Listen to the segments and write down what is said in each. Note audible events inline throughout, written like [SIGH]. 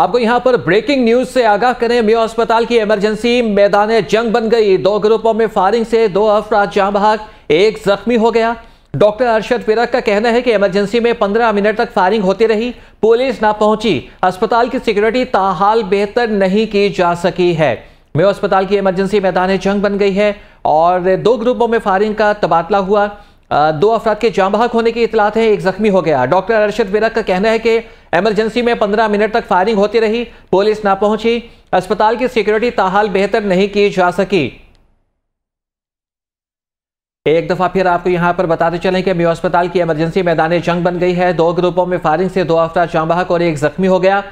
आपको यहां पर ब्रेकिंग न्यूज से आगाह करें मेयो अस्पताल की इमरजेंसी मैदान जंग बन गई दो ग्रुपों में फायरिंग से दो अफरा जहां भाग एक जख्मी हो गया डॉक्टर अरशद फिरक का कहना है कि इमरजेंसी में 15 मिनट तक फायरिंग होती रही पुलिस ना पहुंची अस्पताल की सिक्योरिटी ताहाल बेहतर नहीं की जा सकी है मेयो अस्पताल की इमरजेंसी मैदान जंग बन गई है और दो ग्रुपों में फायरिंग का तबादला हुआ दो अफराद के जाम बहक होने की इतलात है एक जख्मी हो गया डॉक्टर अरशद विरक का कहना है कि एमरजेंसी में 15 मिनट तक फायरिंग होती रही पुलिस ना पहुंची अस्पताल की सिक्योरिटी ताहाल बेहतर नहीं की जा सकी एक दफ़ा फिर आपको यहां पर बताते चलें कि म्यू अस्पताल की इमरजेंसी मैदान जंग बन गई है दो ग्रुपों में फायरिंग से दो अफरा चांबाहक और एक जख्मी हो गया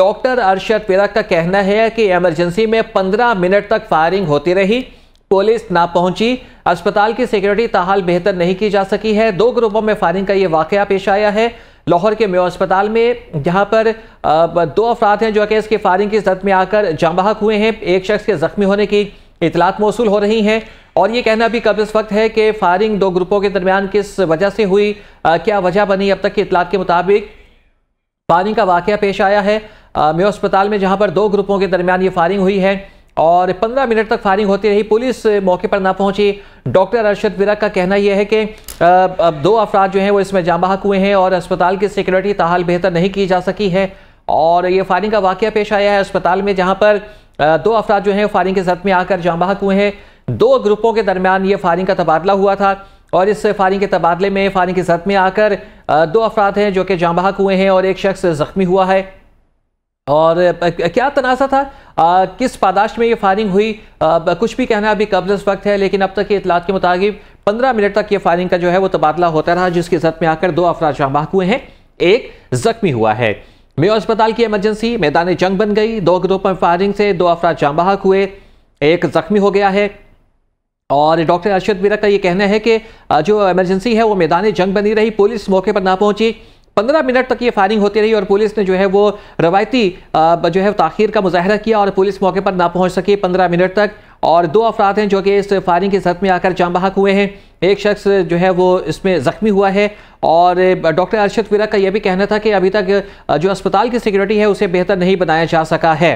डॉक्टर अरशद पिरक का कहना है कि इमरजेंसी में 15 मिनट तक फायरिंग होती रही पुलिस ना पहुंची अस्पताल की सिक्योरिटी ताहाल बेहतर नहीं की जा सकी है दो ग्रुपों में फायरिंग का यह वाक़ पेश आया है लाहौर के मेयो अस्पताल में जहां पर दो अफराद हैं जो कि इसके फायरिंग की जद में आकर बहक हुए हैं एक शख्स के जख्मी होने की इतलात मौसू हो रही हैं और ये कहना भी कब इस वक्त है कि फायरिंग दो ग्रुपों के दरमियान किस वजह से हुई क्या वजह बनी अब तक की इतलात के मुताबिक फायरिंग का वाक़ पेश आया है मेयो अस्पताल में जहाँ पर दो ग्रुपों के दरमियान ये फायरिंग हुई है और 15 मिनट तक फायरिंग होती रही पुलिस मौके पर ना पहुंची डॉक्टर अरशद विरा का कहना यह है कि अब दो अफराद जो हैं वो इसमें जामबाहक हुए हैं और अस्पताल की सिक्योरिटी ताहाल बेहतर नहीं की जा सकी है और ये फायरिंग का वाक़ पेश आया है अस्पताल में जहाँ पर दो अफराद जो हैं फायरिंग के जद में आकर जामबाहक हुए हैं दो ग्रुपों के दरमियान ये फायरिंग का तबादला हुआ था और इस फायरिंग के तबादले में फायरिंग की जद में आकर दो अफराद हैं जो कि जामबाहक हुए हैं और एक शख्स ज़ख्मी हुआ है और क्या तनाज़ा था आ, किस पादाश में ये फायरिंग हुई आ, कुछ भी कहना अभी कब्ज वक्त है लेकिन अब तक की इतलात के मुताबिक पंद्रह मिनट तक ये फायरिंग का जो है वो तबादला होता रहा जिसकी जद में आकर दो अफराज जाँ हुए हैं एक जख्मी हुआ है मेयो अस्पताल की इमरजेंसी मैदान जंग बन गई दो ग्रुप में फायरिंग से दो अफराज जाँ हुए एक जख्मी हो गया है और डॉक्टर अरशद मीरा का ये कहना है कि जो इमरजेंसी है वो मैदान जंग बनी रही पुलिस मौके पर ना पहुंची पंद्रह मिनट तक ये फायरिंग होती रही और पुलिस ने जो है वो रवायती जो है ताखिर का मुजाहरा किया और पुलिस मौके पर ना पहुंच सकी पंद्रह मिनट तक और दो अफराद हैं जो कि इस फायरिंग की जद में आकर जाम बहाक हुए हैं एक शख्स जो है वो इसमें ज़ख्मी हुआ है और डॉक्टर अरशद वीरा का यह भी कहना था कि अभी तक जो अस्पताल की सिक्योरिटी है उसे बेहतर नहीं बनाया जा सका है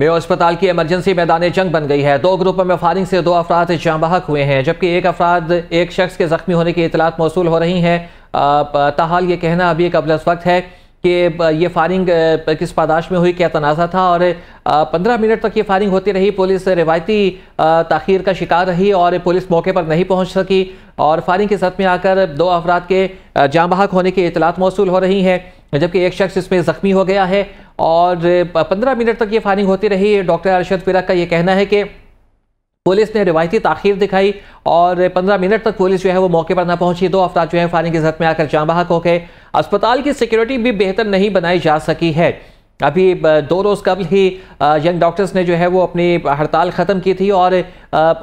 मेयो अस्पताल की इमरजेंसी मैदान जंग बन गई है दो ग्रुपों में फायरिंग से दो अफराद जाम बहक हुए हैं जबकि एक अफराद एक शख्स के ज़ख्मी होने की इतलात मौसू हो रही हैं ताहाल ये कहना अभी एक अबलस वक्त है कि ये फायरिंग किस पादाश में हुई क्या तनाज़ा था और पंद्रह मिनट तक ये फायरिंग होती रही पुलिस रिवायती तखीर का शिकार रही और पुलिस मौके पर नहीं पहुँच सकी और फायरिंग की सत में आकर दो अफराद के जाम बहक होने की इतलात मौसू हो रही हैं जबकि एक शख्स इसमें ज़ख्मी हो गया है और 15 मिनट तक ये फायरिंग होती रही डॉक्टर अरशद फिरक का ये कहना है कि पुलिस ने रिवायती तखिर दिखाई और 15 मिनट तक पुलिस जो है वो मौके पर ना पहुंची दो अफराद जो है फायरिंग की जद में आकर जाँ बहक हो गए अस्पताल की सिक्योरिटी भी बेहतर नहीं बनाई जा सकी है अभी दो रोज़ कबल ही यंग डॉक्टर्स ने जो है वो अपनी हड़ताल ख़त्म की थी और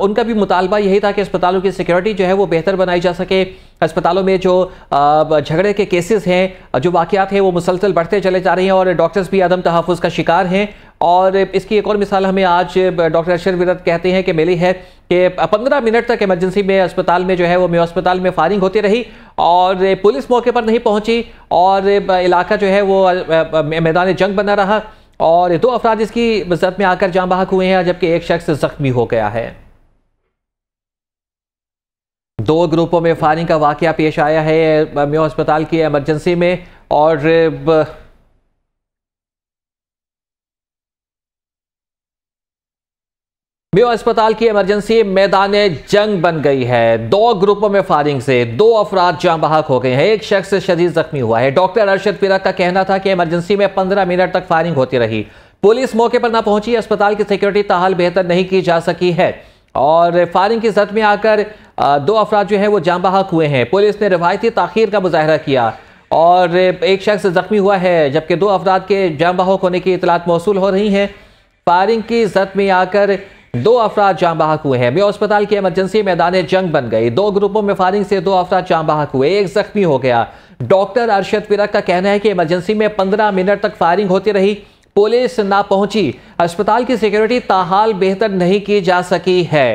उनका भी मुतालबा यही था कि अस्पतालों की सिक्योरिटी जो है वो बेहतर बनाई जा सके अस्पतालों में जो झगड़े के केसेस हैं जो वाकियात हैं वो मुसलसल बढ़ते चले जा रहे हैं और डॉक्टर्स भी अदम तहफ़ का शिकार हैं और इसकी एक और मिसाल हमें आज डॉक्टर अशर विरत कहते हैं कि मिली है कि पंद्रह मिनट तक इमरजेंसी में अस्पताल में जो है वो मे अस्पताल में फायरिंग होती रही और पुलिस मौके पर नहीं पहुँची और इलाका जो है वो मैदान जंग बना रहा और दो अफराद इसकी जद में आकर जाँ बहक हुए हैं जबकि एक शख्स ज़ख्मी हो गया है दो ग्रुपों में फायरिंग का वाक़ पेश आया है म्यू अस्पताल की एमरजेंसी में और म्यू अस्पताल की इमरजेंसी मैदान जंग बन गई है दो ग्रुपों में फायरिंग से दो अफराद जहां बहाक हो गए हैं एक शख्स शदीद जख्मी हुआ है डॉक्टर अरशद पीरा का कहना था कि इमरजेंसी में पंद्रह मिनट तक फायरिंग होती रही पुलिस मौके पर ना पहुंची अस्पताल की सिक्योरिटी ताहाल बेहतर नहीं की जा सकी है और फायरिंग की जद में आकर दो अफराज जो हैं वो जाम बहक हुए हैं पुलिस ने रिवायती तखीर का मुजाहरा किया और एक शख्स ज़ख्मी हुआ है जबकि दो अफराद के जाम बहक होने की इतलात मौसू हो रही हैं फायरिंग की जद में आकर दो अफराद जाम बहक हुए हैं मेो अस्पताल की एमरजेंसी मैदान जंग बन गई दो ग्रुपों में फायरिंग से दो अफराद जाम बहक हुए एक जख्मी हो गया डॉक्टर अरशद विरक का कहना है कि एमरजेंसी में पंद्रह मिनट तक फायरिंग होती रही पुलिस ना पहुंची अस्पताल की सिक्योरिटी ताहाल बेहतर नहीं की जा सकी है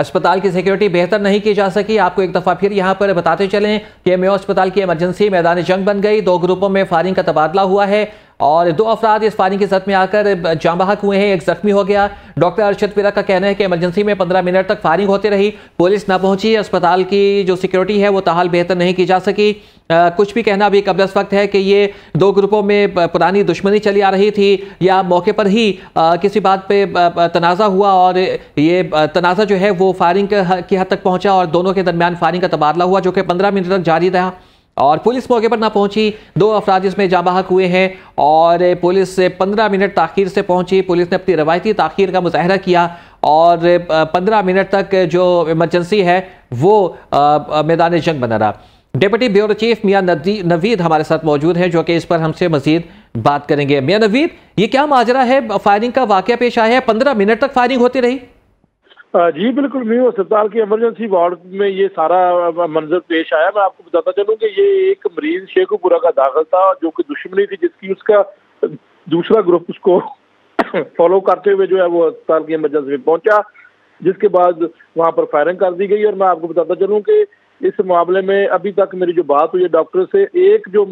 अस्पताल की सिक्योरिटी बेहतर नहीं की जा सकी आपको एक दफ़ा फिर यहां पर बताते चलें कि एमओ अस्पताल की इमरजेंसी मैदानी जंग बन गई दो ग्रुपों में फायरिंग का तबादला हुआ है और दो अफराद इस पानी की जद में आकर जाम बहक हुए हैं एक जख्मी हो गया डॉक्टर अरशद पीरा का कहना है कि इमरजेंसी में पंद्रह मिनट तक फायरिंग होते रही पुलिस ना पहुंची अस्पताल की जो सिक्योरिटी है वो ताहाल बेहतर नहीं की जा सकी आ, कुछ भी कहना अभी कब्ज़ वक्त है कि ये दो ग्रुपों में पुरानी दुश्मनी चली आ रही थी या मौके पर ही आ, किसी बात पे तनाज़ा हुआ और ये तनाज़ा जो है वो फायरिंग की हद तक पहुँचा और दोनों के दरमियान फायरिंग का तबादला हुआ जो कि पंद्रह मिनट तक जारी रहा और पुलिस मौके पर ना पहुंची दो अफराज इसमें जाबाहक हुए हैं और पुलिस पंद्रह मिनट तखिर से पहुंची पुलिस ने अपनी रवायती तखिर का मुजाहरा किया और पंद्रह मिनट तक जो इमरजेंसी है वो मैदान जंग बना रहा डिप्टी ब्यूरो चीफ मियाँ नवीद हमारे साथ मौजूद हैं जो कि इस पर हमसे मजीद बात करेंगे मियाँ नवीद ये क्या माजरा है फायरिंग का वाक़ पेश आया है पंद्रह मिनट तक फायरिंग होती रही जी बिल्कुल न्यू अस्पताल के इमरजेंसी वार्ड में ये सारा मंजर पेश आया मैं आपको बताता चलूँ कि ये एक मरीज शेखुपुरा का दाखिल था जो कि दुश्मनी थी जिसकी उसका दूसरा ग्रुप उसको फॉलो [COUGHS] करते हुए जो है वो अस्पताल की इमरजेंसी में पहुंचा जिसके बाद वहाँ पर फायरिंग कर दी गई और मैं आपको बताता चलूँ कि इस मामले में अभी तक मेरी जो बात हुई है डॉक्टर से एक जो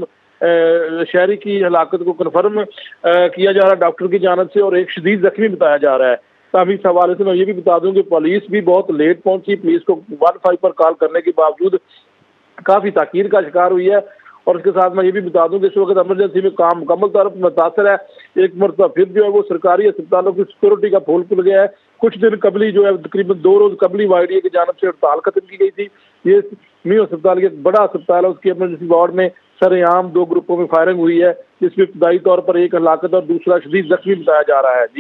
शहरी की हलाकत को कन्फर्म किया जा रहा है डॉक्टर की जानत से और एक शदीद जख्मी बताया जा रहा है अब इस हवाले से मैं ये भी बता दूं कि पुलिस भी बहुत लेट पहुंची पुलिस को वन फाइव पर कॉल करने के बावजूद काफी ताकीर का शिकार हुई है और इसके साथ मैं ये भी बता दूं कि इस वक्त एमरजेंसी में काम मुकम्मल तौर पर मुतासर है एक मरतबा फिर जो है वो सरकारी अस्पतालों की सिक्योरिटी का फूल खुल गया है कुछ दिन कबली जो है तकरीबन दो रोज कबली वाई की जानब से हड़ताल खत्म की गई थी ये मीओ अस्पताल एक बड़ा अस्पताल है उसकी एमरजेंसी वार्ड में सरेआम दो ग्रुपों में फायरिंग हुई है जिसमें इब्तदाई तौर पर एक हलाकत और दूसरा शदीद जख्मी बताया जा रहा है जी